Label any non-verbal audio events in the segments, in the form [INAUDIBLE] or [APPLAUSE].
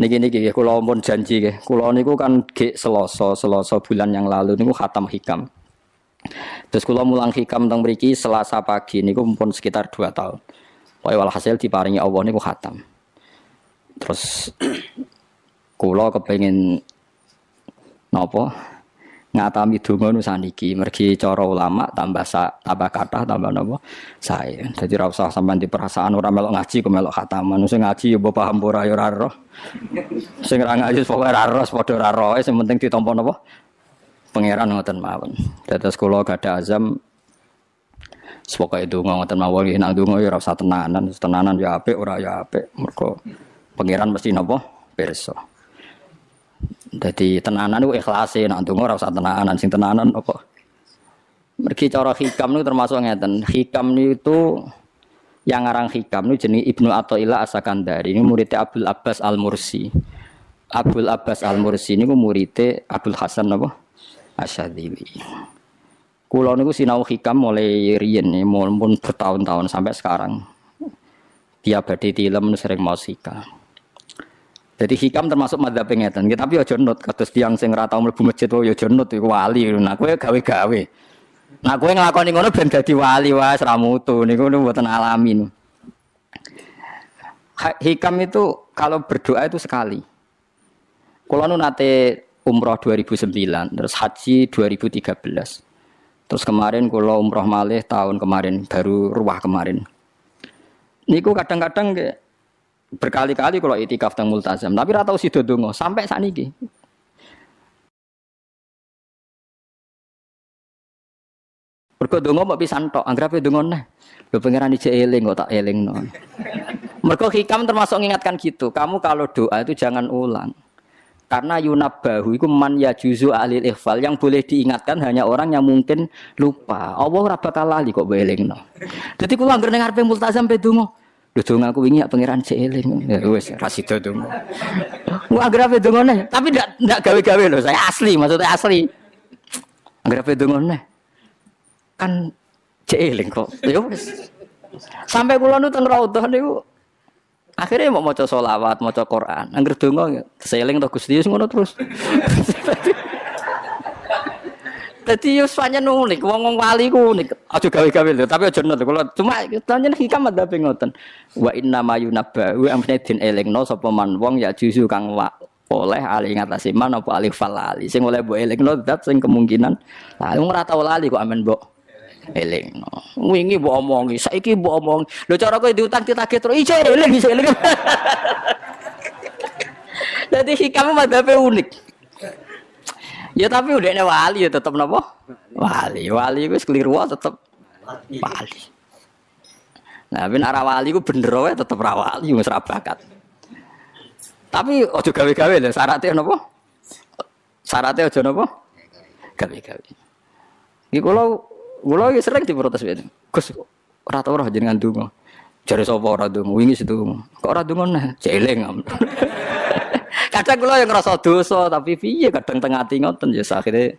Niki niki nggih kula ampun janji nggih. Kula niku kan gek Selasa, Selasa bulan yang lalu niku khatam hikam. Terus kula mulang hikam tentang mriki Selasa pagi niku pun sekitar dua tahun. Pokoke walhasil diparingi Allah niku khatam. Terus [CLEARS THROAT] kula kepengen nopo ngatami donga nu saniki mergi cara ulama tambah sa, tambah kata tambah napa saya jadi ra usah sampean di perasaan ora melok ngaji kok melok khataman sing ngaji ya mbok paham ora ya sing ra ngaji pokoke ra roh padha ra roh sing penting ditampa napa pangeran ngoten mawon dados kula gadah azam Sepokai itu ngoten mawon iki nak donga ya ora usah tenanan, tenanan ya apik ora ya apik mergo pangeran mesti nopo pirsa. Jadi tenanan itu ikhlasin, e, nak orang rasa tenanan, sing tenanan apa? Mergi cara hikam itu termasuk ngeten. Hikam itu yang ngarang hikam itu jenis Ibnu asakan Asakandari. Ini muridnya Abdul Abbas Al Mursi. Abdul Abbas Al Mursi ini muridnya Abdul Hasan apa? Asyadili. Kulo niku sinau hikam mulai riyen e, mulai bertahun-tahun sampai sekarang. Dia berdiri dalam sering mau hikam. Jadi hikam termasuk madzhab pengetan. Kita tapi yo nut kados tiang sing ora tau mlebu masjid oh yo ya aja nut iku wali. Nah kowe gawe-gawe. Nah kowe nglakoni ngono ben dadi wali wae ora mutu niku mboten alamin. Hikam itu kalau berdoa itu sekali. Kulo nu nate umroh 2009, terus haji 2013. Terus kemarin kulo umroh malih tahun kemarin, baru ruah kemarin. Niku kadang-kadang berkali-kali kalau itikaf tentang multazam, tapi ratau si dodongo sampai saat ini. Mergo dongo mau pisan tok, anggere dongo nih. Lho pangeran ijek eling kok tak eling non mereka hikam termasuk mengingatkan gitu. Kamu kalau doa itu jangan ulang. Karena yunabahu itu man ya juzu alil ikhfal yang boleh diingatkan hanya orang yang mungkin lupa. Allah raba bakal lali kok beling no. Jadi aku anggar dengar multazam sampai Dudung aku wingi ya, pangeran sik eling. Ya wis ra sida donga. Wah grafe dongone, tapi ndak ndak gawe-gawe loh, saya asli, maksudnya asli. Grafe dongone. Kan cek eling kok. Ya wis. Sampai kula nu teng raudhah niku akhirnya mau maca sholawat, maca Quran, angger donga ya, seling to Gusti ngono terus. Jadi Yuswanya unik, wong wong wali ku unik. Aja gawe-gawe lho, tapi aja nut kula cuma tanjen hikam madhabe ngoten. Wa inna ma yunabba wa amne din elingno sapa man wong ya jusu kang wa oleh alih ngatasi man apa ali fal alih sing oleh mbok elingno zat sing kemungkinan lah wong ora tau lali kok amen mbok elingno. Wingi mbok omongi, saiki bu omong. Lho cara kowe diutang ditagih terus ijo eling iso eling. Jadi [LAUGHS] hikam madhabe unik ya tapi udah ini wali ya tetap nopo wali wali gue keliru tetap wali nah bin arah wali gue bener wae tetap rawali mus rabakat tapi ojo gawe gawe sarate syaratnya nopo syaratnya ojo nopo gawe gawe ini kalau kalau sering diprotes itu gus rata orang jangan dungo jadi sopo orang dungo wingi situ kok orang dungo nah celeng [LAUGHS] kadang kula yang ngerasa dosa tapi piye kadang tengah ati ngoten ya akhirnya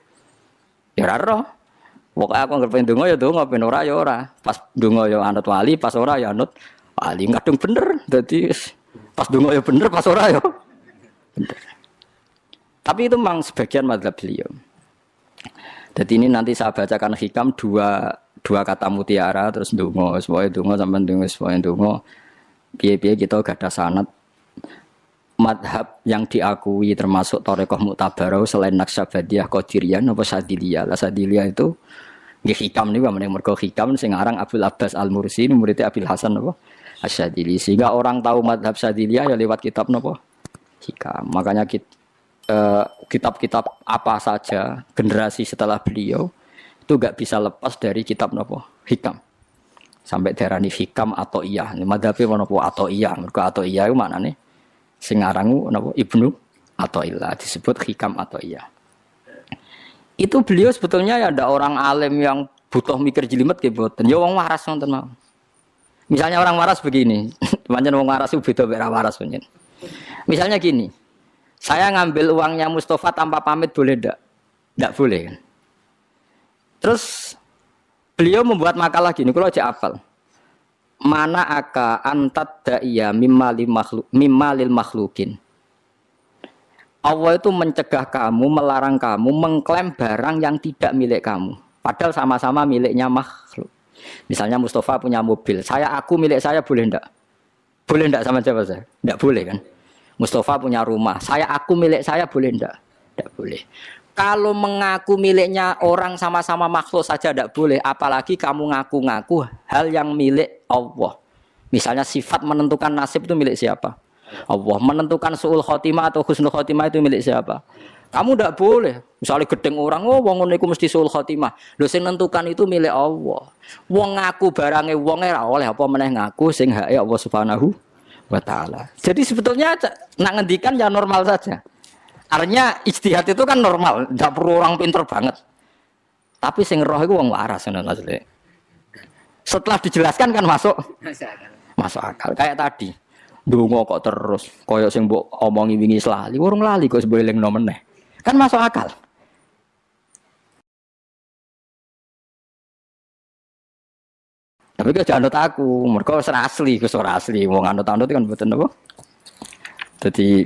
ya ora roh. Pokoke aku anggere pengen donga ya donga, ben ora ya ora. Pas donga ya anut wali, pas ora ya anut wali. Kadang bener. jadi pas donga ya bener, pas ora ya bener. Tapi itu memang sebagian madzhab beliau. Jadi ini nanti saya bacakan hikam dua dua kata mutiara terus dungo, semuanya dungo sampai dungo, semuanya dungo. Biaya-biaya kita gak ada sanat madhab yang diakui termasuk Torekoh Mutabarau selain Naksabadiyah Qadiriyah apa Sadiliyah lah Sadiliyah itu nggih hikam bukan yang mergo hikam sing aran Abdul Abbas Al Mursi muridnya Abdul Hasan apa Asyadili sehingga orang tahu madhab Sadiliyah ya lewat kitab apa hikam makanya kitab eh, kitab-kitab apa saja generasi setelah beliau itu gak bisa lepas dari kitab nopo hikam sampai daerah hikam atau iya madhabnya apa atau iya mereka atau iya itu mana nih sing arangu ibnu atau Athaillah disebut hikam atau iya. Itu beliau sebetulnya ya ada orang alim yang butuh mikir jelimet ke ya, boten. Ya wong waras nonton mau. Misalnya orang waras begini, [LAUGHS] pancen wong waras beda mek waras pancen. Misalnya gini, saya ngambil uangnya Mustafa tanpa pamit boleh ndak? Ndak boleh kan? Terus beliau membuat makalah gini, kalau aja apel mana aka antat da'iya mimali makhluk mimali makhlukin Allah itu mencegah kamu, melarang kamu mengklaim barang yang tidak milik kamu. Padahal sama-sama miliknya makhluk. Misalnya Mustafa punya mobil, saya aku milik saya boleh ndak? Boleh ndak sama siapa saya? Ndak boleh kan? Mustafa punya rumah, saya aku milik saya boleh ndak? Tidak boleh. Kalau mengaku miliknya orang sama-sama makhluk saja tidak boleh, apalagi kamu ngaku-ngaku hal yang milik Allah. Misalnya sifat menentukan nasib itu milik siapa? Allah menentukan suul khotimah atau husnul khotimah itu milik siapa? Kamu tidak boleh. Misalnya gedeng orang, oh wong ngono mesti suul khotimah. Lho sing nentukan itu milik Allah. Wong ngaku barange wong ora oleh apa meneh ngaku sing hak e Allah Subhanahu wa taala. Jadi sebetulnya nak ngendikan ya normal saja. Artinya istihat itu kan normal, tidak perlu orang pinter banget. Tapi sing roh itu wong waras asli. Setelah dijelaskan kan masuk masuk akal. Kayak tadi. Dungo kok terus koyo sing mbok omongi wingi selali, urung lali kok sebo elingno meneh. Kan masuk akal. Tapi kau jangan aku, asli, serasli, ora asli. mau anut itu kan mboten apa? Jadi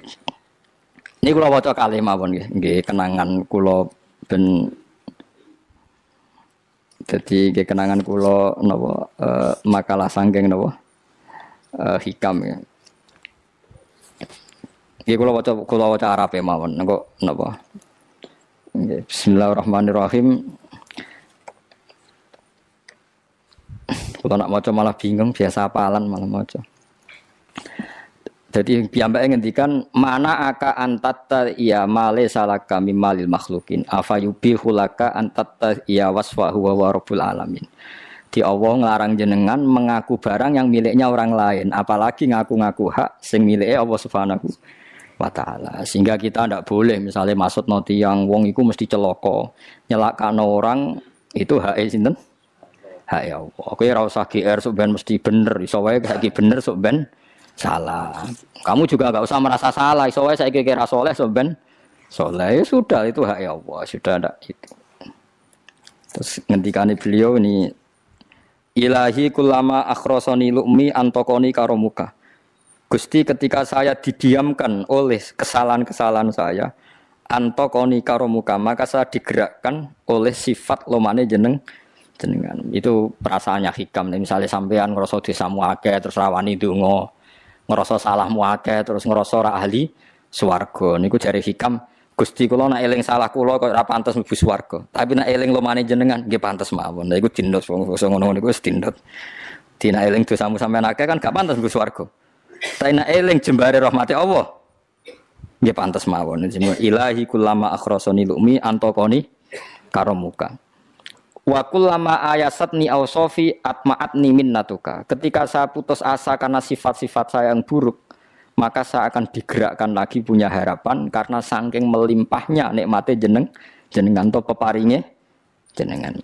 ini kula waca kalih mawon nggih, nggih kenangan kula ben jadi nggih kenangan kula napa eh, makalah sangking napa uh, hikam ya. Nggih kula waca kula waca Arabe mawon engko napa. Nggih bismillahirrahmanirrahim. Kula nak maca malah bingung biasa apalan malah maca. Jadi piyambak ngendikan mana aka antata iya male kami malil makhlukin afayubi hulaka antata iya wasfahu wa warabul alamin. Di Allah ngelarang jenengan mengaku barang yang miliknya orang lain, apalagi ngaku-ngaku hak sing miliknya Allah Subhanahu wa taala. Sehingga kita tidak boleh misalnya maksud noti yang wong iku mesti celoko, nyelakkan orang itu hak sinten? Hak ya Allah. Oke ora usah GR sok ben mesti bener, iso wae gak bener sok ben salah. Kamu juga nggak usah merasa salah. Soalnya saya kira kira soleh soben soleh ya sudah itu hak ya Allah sudah ada itu. Terus ngendikan beliau ini Ilahi kulama akrosoni lu'mi antokoni karomuka. Gusti ketika saya didiamkan oleh kesalahan-kesalahan saya antokoni karomuka maka saya digerakkan oleh sifat lomane jeneng jenengan itu perasaannya hikam nih misalnya sampean ngerasa di akeh terus rawani dungo ngerasa salah muake terus ngerasa ora ahli swarga niku jari hikam Gusti kula nak eling salah kula kok ora pantes mlebu swarga. Tapi nak eling lumane jenengan nggih pantes mawon. niku nah, iku tindut wong ngono niku wis tindut. Dina eling dosamu sampean akeh kan gak pantes mlebu swarga. Tapi nak eling jembare rahmate Allah nggih pantes mawon. Ilahi kulama akhrasani lumi antokoni karomuka. Wa kullama ayasatni awsofi atma'atni minnatuka. Ketika saya putus asa karena sifat-sifat saya yang buruk, maka saya akan digerakkan lagi punya harapan karena sangking melimpahnya nikmati jeneng jenengan atau peparingnya jenengan.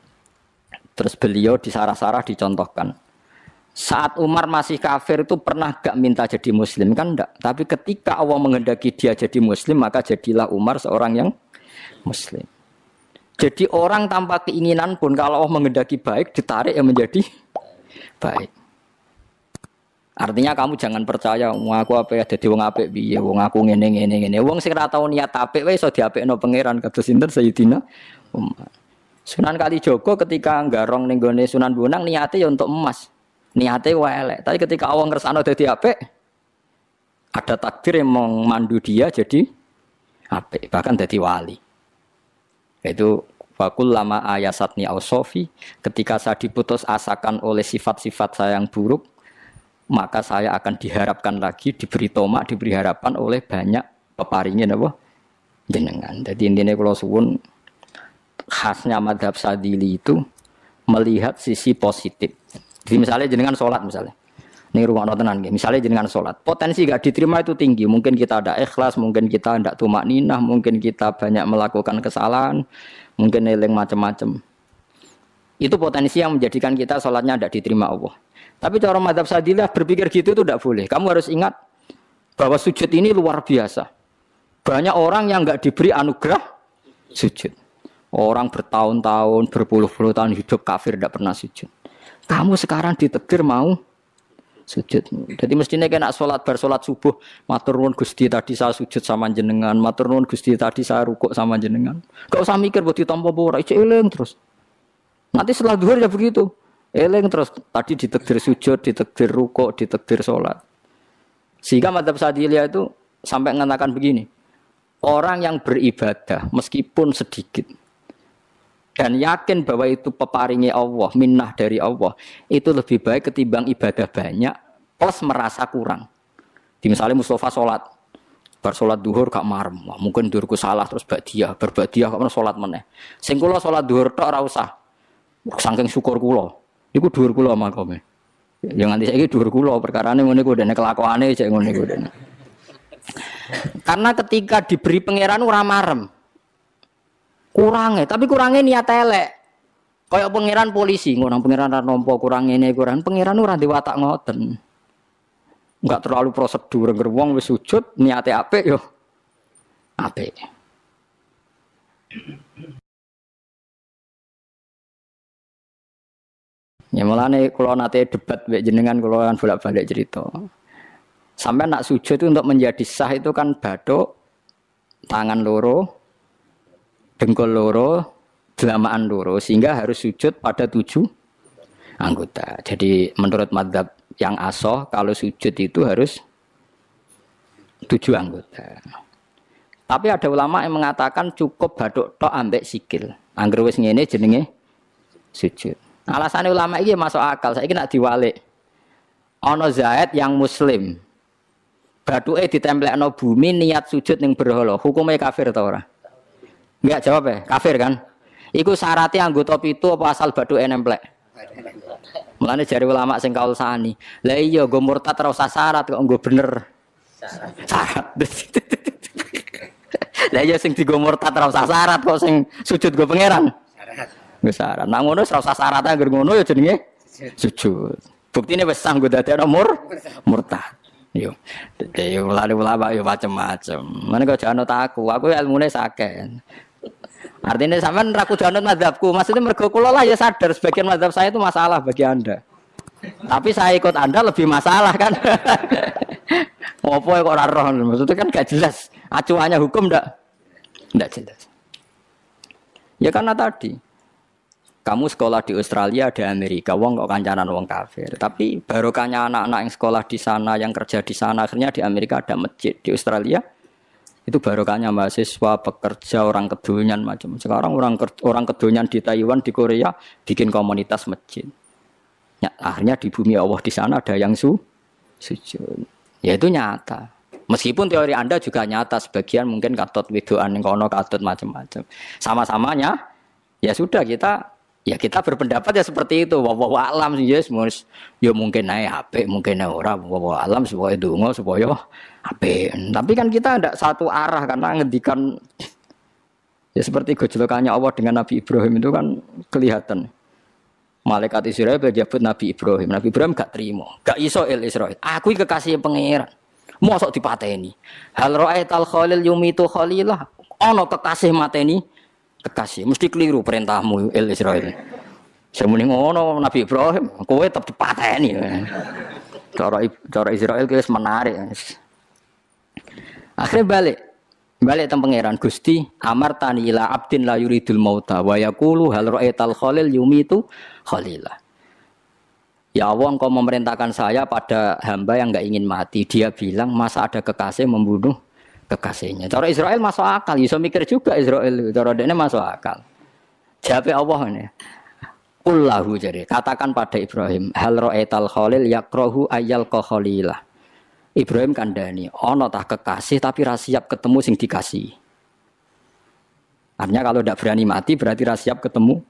Terus beliau disarah-sarah dicontohkan. Saat Umar masih kafir itu pernah gak minta jadi muslim kan enggak. Tapi ketika Allah menghendaki dia jadi muslim maka jadilah Umar seorang yang muslim. Jadi orang tanpa keinginan pun kalau Allah mengendaki baik ditarik yang menjadi baik. Artinya kamu jangan percaya wong aku apa ya dadi wong apik piye, wong aku ngene ngene ngene. Wong sing ora tau niat apik wae iso diapikno pangeran kados sinten Sayyidina Umar. Sunan Kalijogo ketika nggarong ning gone Sunan Bonang niate ya untuk emas. Niate wae elek, tapi ketika awang ngersano dadi apik ada takdir yang mau mandu dia jadi apik, bahkan jadi wali. Itu Fakul lama ayasatni ausofi, ketika saya diputus asakan oleh sifat-sifat saya yang buruk, maka saya akan diharapkan lagi, diberi tomak, diberi harapan oleh banyak peparingin apa? Jenengan. Jadi intinya kalau suwun khasnya madhab sadili itu melihat sisi positif. Jadi misalnya jenengan sholat misalnya, ini rumah tenan gitu. Misalnya jenengan sholat, potensi gak diterima itu tinggi. Mungkin kita ada ikhlas, mungkin kita ndak tumak ninah, mungkin kita banyak melakukan kesalahan, mungkin neling macam-macam. Itu potensi yang menjadikan kita sholatnya tidak diterima Allah. Tapi cara madhab sadilah berpikir gitu itu tidak boleh. Kamu harus ingat bahwa sujud ini luar biasa. Banyak orang yang nggak diberi anugerah sujud. Orang bertahun-tahun, berpuluh-puluh tahun hidup kafir tidak pernah sujud. Kamu sekarang ditegur mau sujud. Jadi mestinya kena sholat bar sholat subuh matur nuwun gusti tadi saya sujud sama jenengan, matur nuwun gusti tadi saya rukuk sama jenengan. Gak usah mikir buat ditampa ora, eleng terus. Nanti setelah duhur ya begitu. eleng terus tadi ditekdir sujud, ditekdir rukuk, ditekdir sholat. Sehingga madhab sadilia itu sampai mengatakan begini. Orang yang beribadah meskipun sedikit dan yakin bahwa itu peparingi Allah, minnah dari Allah, itu lebih baik ketimbang ibadah banyak plus merasa kurang. Di misalnya Mustafa sholat, bersolat duhur kak marm, Wah, mungkin duhurku salah terus badia, berbadia kak pernah sholat mana? Singkulah sholat duhur tak ora usah. Saking syukur kula. Iku duhur yang nanti saya nganti saiki dhuwur perkara ini ngene ku dene kelakuan cek ngene ku dene. Karena ketika diberi pangeran ura marem kurangnya tapi kurangnya niat elek kayak pangeran polisi ngurang pangeran ra kurang ini kurang pangeran ora watak ngoten enggak terlalu prosedur gerbong wis sujud niatnya ape yo apa Ya malah nih kalau nanti debat jenengan kalau kan balik balik cerita. Sampai nak sujud itu untuk menjadi sah itu kan badok, tangan loro, dengkul loro, delamaan loro sehingga harus sujud pada tujuh anggota. Jadi menurut madhab yang asoh kalau sujud itu harus tujuh anggota. Tapi ada ulama yang mengatakan cukup baduk tok ambek sikil. anggar wis ngene jenenge sujud. Alasannya ulama ini masuk akal. Saya nak diwalik. Ono Zaid yang muslim. eh ditempelkan bumi niat sujud yang berhala. Hukumnya kafir ta orang. Enggak jawab ya, kafir kan? Iku syaratnya anggota pitu apa asal badu enemplek. Mulane jari ulama sing kaul sani. Lah iya go murtad ora usah syarat kok gue bener. Syarat. [LAUGHS] Lah iya sing digo murtad ora usah syarat kok sing sujud go pangeran. Syarat. syarat. Nang ngono ora usah syarat anggere ngono ya jenenge sujud. Buktine wis sanggo iya. dadi nomor nomor murtad. Yo, yo lalu ulama yo ya macam-macam. Mana kau jangan aku, aku ilmu sakit. Artinya sampean raku janut madhabku. Maksudnya mergo kula lah ya sadar sebagian madhab saya itu masalah bagi Anda. Tapi saya ikut Anda lebih masalah kan. [LAUGHS] Apa ya kok ora roh. Maksudnya kan gak jelas. Acuannya hukum ndak ndak jelas. Ya karena tadi kamu sekolah di Australia di Amerika, wong kok kancanan wong kafir. Tapi barokahnya anak-anak yang sekolah di sana, yang kerja di sana, akhirnya di Amerika ada masjid, di Australia itu barokahnya mahasiswa, pekerja, orang kedonyan macam. Sekarang orang orang kedonyan di Taiwan, di Korea bikin komunitas masjid. Ya, akhirnya di bumi Allah di sana ada yang su sujud. Ya itu nyata. Meskipun teori Anda juga nyata sebagian mungkin katot widuan kono katot macam-macam. Sama-samanya ya sudah kita Ya kita berpendapat ya seperti itu. Wawahu alam sih yes, mus. Ya mungkin naik HP, mungkin naik orang. Wawahu alam supaya dungo supaya HP. Tapi kan kita tidak satu arah karena ngedikan [SNIFFS] ya seperti gojlokannya Allah dengan Nabi Ibrahim itu kan kelihatan. Malaikat Israel berjabat Nabi Ibrahim. Nabi Ibrahim gak terima. Gak iso il Israel. Aku kekasih pangeran. Mosok dipateni. Hal ro'aital khalil yumitu khalilah. Ono kekasih mateni kekasih. Ya, mesti keliru perintahmu El Israel. semuanya ngono Nabi Ibrahim, kowe tetap dipateni. Cara cara Israel kuwi menarik. Akhirnya balik. Balik tentang pangeran Gusti, amar tani ila abdin la yuridul mauta wa yaqulu hal ra'aital khalil itu khalilah. Ya Allah engkau memerintahkan saya pada hamba yang nggak ingin mati. Dia bilang masa ada kekasih membunuh kekasihnya. Cara Israel masuk akal, bisa mikir juga Israel, cara dia masuk akal. Jawabnya Allah ini. Kullahu jadi katakan pada Ibrahim hal ro'etal khalil yakrohu ayal koholilah Ibrahim kandani ono tah kekasih tapi rasiap ketemu sing dikasih artinya kalau tidak berani mati berarti rasiap ketemu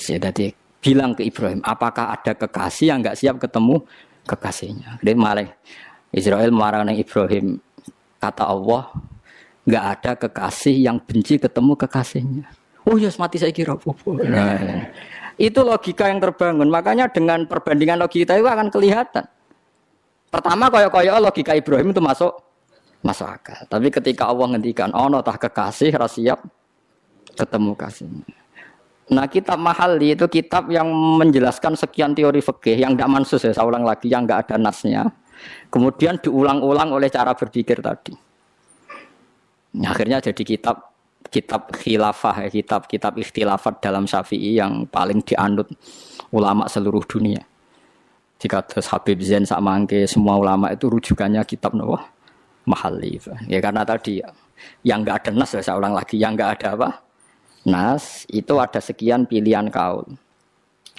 jadi bilang ke Ibrahim apakah ada kekasih yang nggak siap ketemu kekasihnya Dia malah Israel marah Ibrahim Kata Allah, nggak ada kekasih yang benci ketemu kekasihnya. Oh yes, mati saya kira Nah, iya. itu logika yang terbangun. Makanya dengan perbandingan logika itu akan kelihatan. Pertama koyok-koyok logika Ibrahim itu masuk masuk akal. Tapi ketika Allah ngendikan oh no, tah kekasih siap ketemu kasihnya. Nah kitab mahal itu kitab yang menjelaskan sekian teori fikih yang tidak mansus ya saya ulang lagi yang nggak ada nasnya Kemudian diulang-ulang oleh cara berpikir tadi. Nah, akhirnya jadi kitab kitab khilafah, eh, kitab-kitab ikhtilafat dalam Syafi'i yang paling dianut ulama seluruh dunia. Jika terus Habib Zain sama Angke, semua ulama itu rujukannya kitab Nawa Mahali. Ya karena tadi yang nggak ada nas ya, saya ulang lagi, yang nggak ada apa? Nas itu ada sekian pilihan kaul.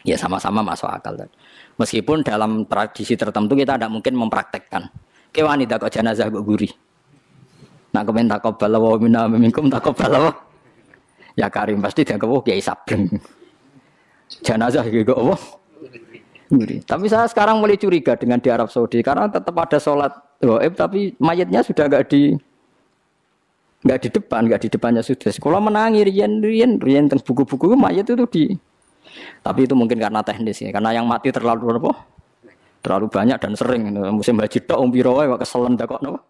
Ya sama-sama masuk akal. tadi. Meskipun dalam tradisi tertentu kita tidak mungkin mempraktekkan. Ke wanita kok jenazah kok guri. Nak kemen takobal wa minna minkum takobal Ya karim pasti dia kok oh, kiai sabreng. Jenazah kok apa? Oh, guri. Tapi saya sekarang mulai curiga dengan di Arab Saudi karena tetap ada sholat gaib tapi mayatnya sudah gak di gak di depan, enggak di depannya sudah. Sekolah menangi rian rian rian teng buku-buku mayat itu di tapi itu mungkin karena teknis ya, karena yang mati terlalu apa? Terlalu banyak dan sering. Musim haji tok umpiro wae keselen dak kok